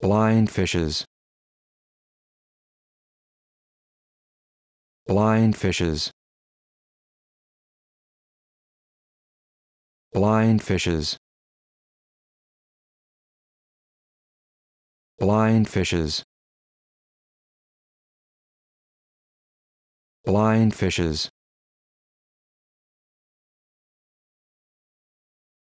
blind fishes blind fishes blind fishes blind fishes blind fishes